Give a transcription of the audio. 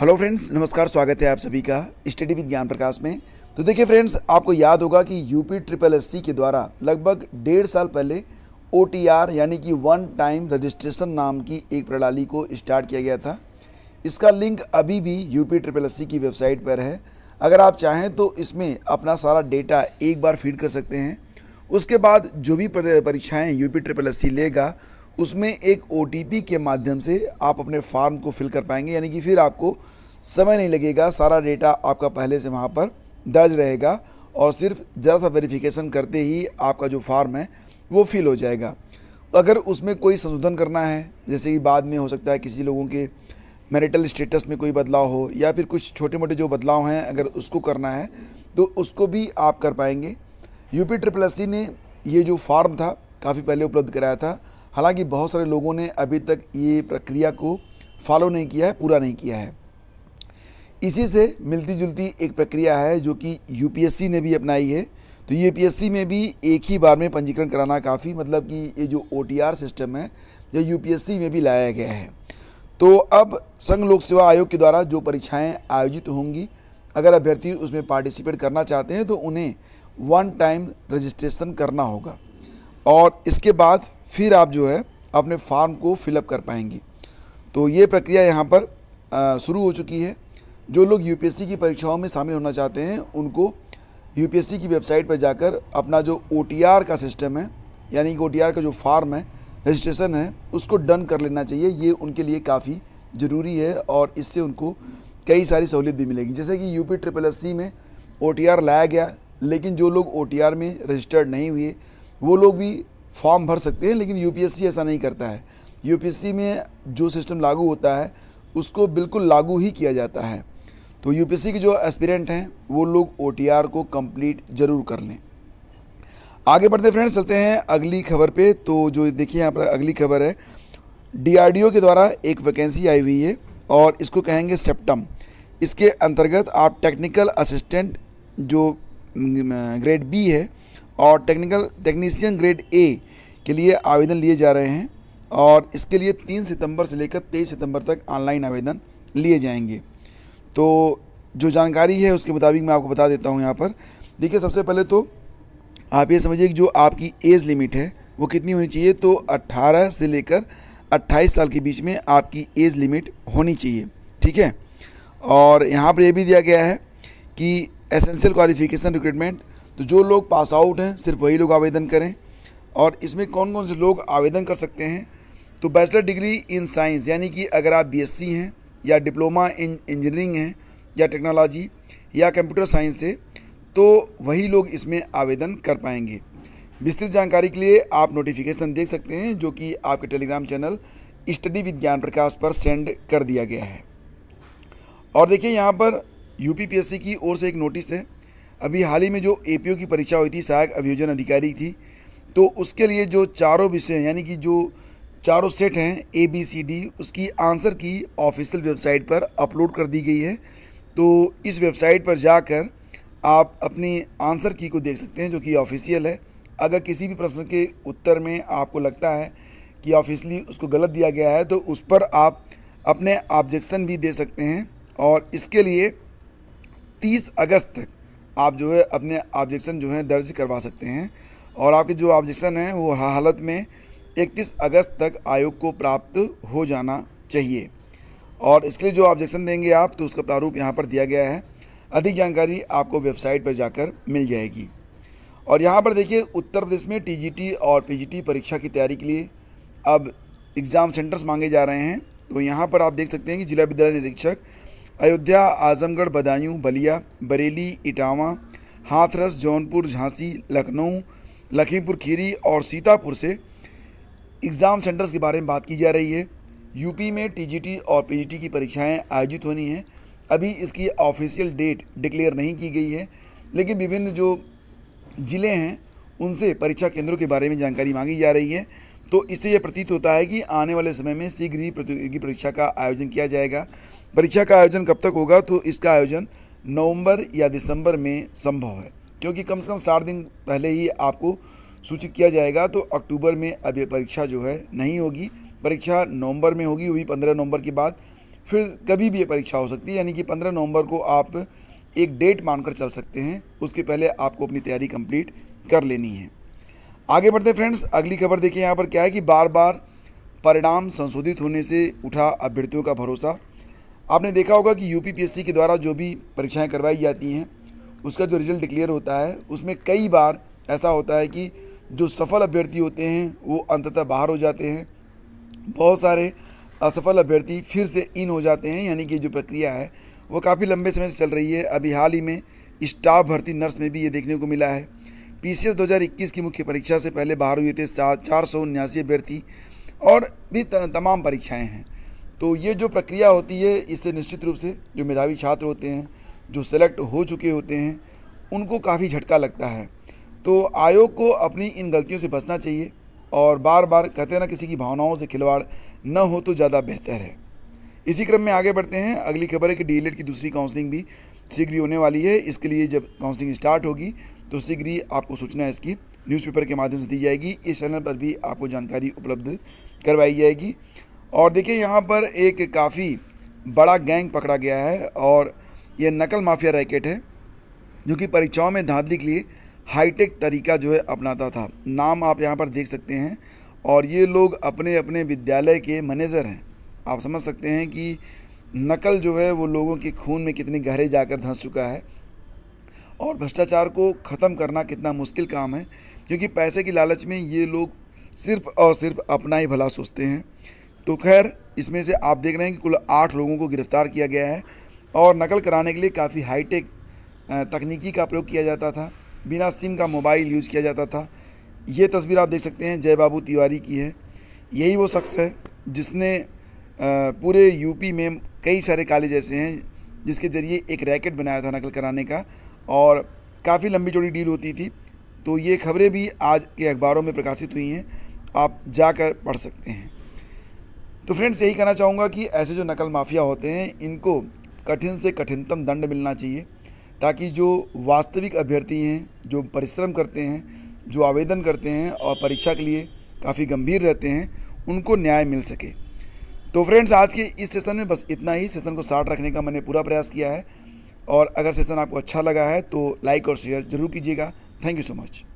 hello friends नमस्कार स्वागत है आप सभी का स्टडी विद ज्ञान प्रकाश में तो देखिए फ्रेंड्स आपको याद होगा कि यूपी ट्रिपल एस के द्वारा लगभग डेढ़ साल पहले ओ यानी कि वन टाइम रजिस्ट्रेशन नाम की एक प्रणाली को स्टार्ट किया गया था इसका लिंक अभी भी यूपी ट्रिपल एस की वेबसाइट पर है अगर आप चाहें तो इसमें अपना सारा डेटा एक बार फीड कर सकते हैं उसके बाद जो भी परीक्षाएँ यूपी ट्रिपल एस लेगा उसमें एक ओ के माध्यम से आप अपने फार्म को फिल कर पाएंगे यानी कि फिर आपको समय नहीं लगेगा सारा डेटा आपका पहले से वहाँ पर दर्ज रहेगा और सिर्फ ज़रा सा वेरिफिकेशन करते ही आपका जो फार्म है वो फिल हो जाएगा अगर उसमें कोई संशोधन करना है जैसे कि बाद में हो सकता है किसी लोगों के मैरिटल स्टेटस में कोई बदलाव हो या फिर कुछ छोटे मोटे जो बदलाव हैं अगर उसको करना है तो उसको भी आप कर पाएंगे यूपी ट्रिपल एस ने ये जो फार्म था काफ़ी पहले उपलब्ध कराया था हालांकि बहुत सारे लोगों ने अभी तक ये प्रक्रिया को फॉलो नहीं किया है पूरा नहीं किया है इसी से मिलती जुलती एक प्रक्रिया है जो कि यूपीएससी ने भी अपनाई है तो यूपीएससी में भी एक ही बार में पंजीकरण कराना काफ़ी मतलब कि ये जो ओ सिस्टम है यह यू में भी लाया गया है तो अब संघ लोक सेवा आयोग के द्वारा जो परीक्षाएं आयोजित होंगी अगर अभ्यर्थी उसमें पार्टिसिपेट करना चाहते हैं तो उन्हें वन टाइम रजिस्ट्रेशन करना होगा और इसके बाद फिर आप जो है अपने फार्म को फिलअप कर पाएंगी तो ये प्रक्रिया यहाँ पर शुरू हो चुकी है जो लोग यू की परीक्षाओं में शामिल होना चाहते हैं उनको यू की वेबसाइट पर जाकर अपना जो ओ का सिस्टम है यानी कि ओ का जो फार्म है रजिस्ट्रेशन है उसको डन कर लेना चाहिए ये उनके लिए काफ़ी ज़रूरी है और इससे उनको कई सारी सहूलियत भी मिलेगी जैसे कि यूपी ट्रिपल एस में ओ लाया गया लेकिन जो लोग ओ में रजिस्टर्ड नहीं हुए वो लोग भी फॉर्म भर सकते हैं लेकिन यूपीएससी ऐसा नहीं करता है यूपीएससी में जो सिस्टम लागू होता है उसको बिल्कुल लागू ही किया जाता है तो यूपीएससी के जो एस्पिरेंट हैं वो लोग ओ को कंप्लीट ज़रूर कर लें आगे बढ़ते फ्रेंड्स चलते हैं अगली खबर पे तो जो देखिए यहाँ पर अगली खबर है डीआरडीओ के द्वारा एक वैकेंसी आई हुई है और इसको कहेंगे सेप्टम इसके अंतर्गत आप टेक्निकल असिस्टेंट जो ग्रेड बी है और टेक्निकल टेक्नीसियन ग्रेड ए के लिए आवेदन लिए जा रहे हैं और इसके लिए तीन सितंबर से लेकर तेईस सितंबर तक ऑनलाइन आवेदन लिए जाएंगे तो जो जानकारी है उसके मुताबिक मैं आपको बता देता हूँ यहाँ पर देखिए सबसे पहले तो आप ये समझिए कि जो आपकी एज लिमिट है वो कितनी होनी चाहिए तो 18 से लेकर 28 साल के बीच में आपकी एज लिमिट होनी चाहिए ठीक है और यहाँ पर यह भी दिया गया है कि एसेंशियल क्वालिफिकेशन रिक्रूटमेंट तो जो लोग पास आउट हैं सिर्फ वही लोग आवेदन करें और इसमें कौन कौन से लोग आवेदन कर सकते हैं तो बैचलर डिग्री इन साइंस यानी कि अगर आप बीएससी हैं या डिप्लोमा इन इंजीनियरिंग हैं या टेक्नोलॉजी या कंप्यूटर साइंस से तो वही लोग इसमें आवेदन कर पाएंगे विस्तृत जानकारी के लिए आप नोटिफिकेशन देख सकते हैं जो कि आपके टेलीग्राम चैनल स्टडी विद ज्ञान प्रकाश पर सेंड कर दिया गया है और देखिए यहाँ पर यूपीपीएससी की ओर से एक नोटिस है अभी हाल ही में जो ए की परीक्षा हुई थी सहायक अभियोजन अधिकारी थी तो उसके लिए जो चारों विषय यानी कि जो चारों सेट हैं ए बी सी डी उसकी आंसर की ऑफिशियल वेबसाइट पर अपलोड कर दी गई है तो इस वेबसाइट पर जाकर आप अपनी आंसर की को देख सकते हैं जो कि ऑफिशियल है अगर किसी भी प्रश्न के उत्तर में आपको लगता है कि ऑफिशियली उसको गलत दिया गया है तो उस पर आप अपने ऑब्जेक्शन भी दे सकते हैं और इसके लिए 30 अगस्त तक आप जो है अपने ऑब्जेक्शन जो है दर्ज करवा सकते हैं और आपके जो ऑब्जेक्शन हैं वो हर हालत में 31 अगस्त तक आयोग को प्राप्त हो जाना चाहिए और इसके लिए जो ऑब्जेक्शन देंगे आप तो उसका प्रारूप यहाँ पर दिया गया है अधिक जानकारी आपको वेबसाइट पर जाकर मिल जाएगी और यहाँ पर देखिए उत्तर प्रदेश में टी और पी परीक्षा की तैयारी के लिए अब एग्ज़ाम सेंटर्स मांगे जा रहे हैं तो यहाँ पर आप देख सकते हैं कि जिला विद्यालय निरीक्षक अयोध्या आजमगढ़ बदायूं बलिया बरेली इटावा हाथरस जौनपुर झांसी लखनऊ लखीमपुर खीरी और सीतापुर से एग्ज़ाम सेंटर्स के बारे में बात की जा रही है यूपी में टीजीटी और पीजीटी की परीक्षाएं आयोजित होनी हैं अभी इसकी ऑफिशियल डेट डिक्लेयर नहीं की गई है लेकिन विभिन्न जो ज़िले हैं उनसे परीक्षा केंद्रों के बारे में जानकारी मांगी जा रही है तो इससे यह प्रतीत होता है कि आने वाले समय में शीघ्र ही प्रतियोगी परीक्षा का आयोजन किया जाएगा परीक्षा का आयोजन कब तक होगा तो इसका आयोजन नवंबर या दिसंबर में संभव है क्योंकि कम से कम सात दिन पहले ही आपको सूचित किया जाएगा तो अक्टूबर में अब ये परीक्षा जो है नहीं होगी परीक्षा नवंबर में होगी वही पंद्रह नवंबर के बाद फिर कभी भी ये परीक्षा हो सकती है यानी कि पंद्रह नवंबर को आप एक डेट मानकर चल सकते हैं उसके पहले आपको अपनी तैयारी कंप्लीट कर लेनी है आगे बढ़ते फ्रेंड्स अगली खबर देखिए यहाँ पर क्या है कि बार बार परिणाम संशोधित होने से उठा अभ्यर्थियों का भरोसा आपने देखा होगा कि यू के द्वारा जो भी परीक्षाएँ करवाई जाती हैं उसका जो रिजल्ट डिक्लेयर होता है उसमें कई बार ऐसा होता है कि जो सफल अभ्यर्थी होते हैं वो अंततः बाहर हो जाते हैं बहुत सारे असफल अभ्यर्थी फिर से इन हो जाते हैं यानी कि जो प्रक्रिया है वो काफ़ी लंबे समय से चल रही है अभी हाल ही में स्टाफ भर्ती नर्स में भी ये देखने को मिला है पी सी 2021 की मुख्य परीक्षा से पहले बाहर हुए थे सात चार सौ उन्यासी अभ्यर्थी और भी तमाम परीक्षाएँ हैं तो ये जो प्रक्रिया होती है इससे निश्चित रूप से जो मेधावी छात्र होते हैं जो सेलेक्ट हो चुके होते हैं उनको काफ़ी झटका लगता है तो आयोग को अपनी इन गलतियों से बचना चाहिए और बार बार कहते ना किसी की भावनाओं से खिलवाड़ न हो तो ज़्यादा बेहतर है इसी क्रम में आगे बढ़ते हैं अगली खबर है कि डी e की दूसरी काउंसलिंग भी शीघ्र ही होने वाली है इसके लिए जब काउंसलिंग स्टार्ट होगी तो शीघ्र ही आपको सूचना इसकी न्यूज़पेपर के माध्यम से दी जाएगी इस चैनल पर भी आपको जानकारी उपलब्ध करवाई जाएगी और देखिए यहाँ पर एक काफ़ी बड़ा गैंग पकड़ा गया है और ये नकल माफिया रैकेट है जो कि परीक्षाओं में धांधली के लिए हाईटेक तरीका जो है अपनाता था नाम आप यहाँ पर देख सकते हैं और ये लोग अपने अपने विद्यालय के मैनेजर हैं आप समझ सकते हैं कि नकल जो है वो लोगों के खून में कितनी गहरे जाकर धंस चुका है और भ्रष्टाचार को ख़त्म करना कितना मुश्किल काम है क्योंकि पैसे की लालच में ये लोग सिर्फ और सिर्फ अपना ही भला सोचते हैं तो खैर इसमें से आप देख रहे हैं कि कुल आठ लोगों को गिरफ्तार किया गया है और नकल कराने के लिए काफ़ी हाईटेक तकनीकी का प्रयोग किया जाता था बिना सिम का मोबाइल यूज़ किया जाता था ये तस्वीर आप देख सकते हैं जय बाबू तिवारी की है यही वो शख्स है जिसने पूरे यूपी में कई सारे कॉलेज ऐसे हैं जिसके ज़रिए एक रैकेट बनाया था नकल कराने का और काफ़ी लंबी चौड़ी डील होती थी तो ये खबरें भी आज के अखबारों में प्रकाशित हुई हैं आप जाकर पढ़ सकते हैं तो फ्रेंड्स यही कहना चाहूँगा कि ऐसे जो नकल माफिया होते हैं इनको कठिन से कठिनतम दंड मिलना चाहिए ताकि जो वास्तविक अभ्यर्थी हैं जो परिश्रम करते हैं जो आवेदन करते हैं और परीक्षा के लिए काफ़ी गंभीर रहते हैं उनको न्याय मिल सके तो फ्रेंड्स आज के इस सेशन में बस इतना ही सेशन को साठ रखने का मैंने पूरा प्रयास किया है और अगर सेशन आपको अच्छा लगा है तो लाइक और शेयर ज़रूर कीजिएगा थैंक यू सो मच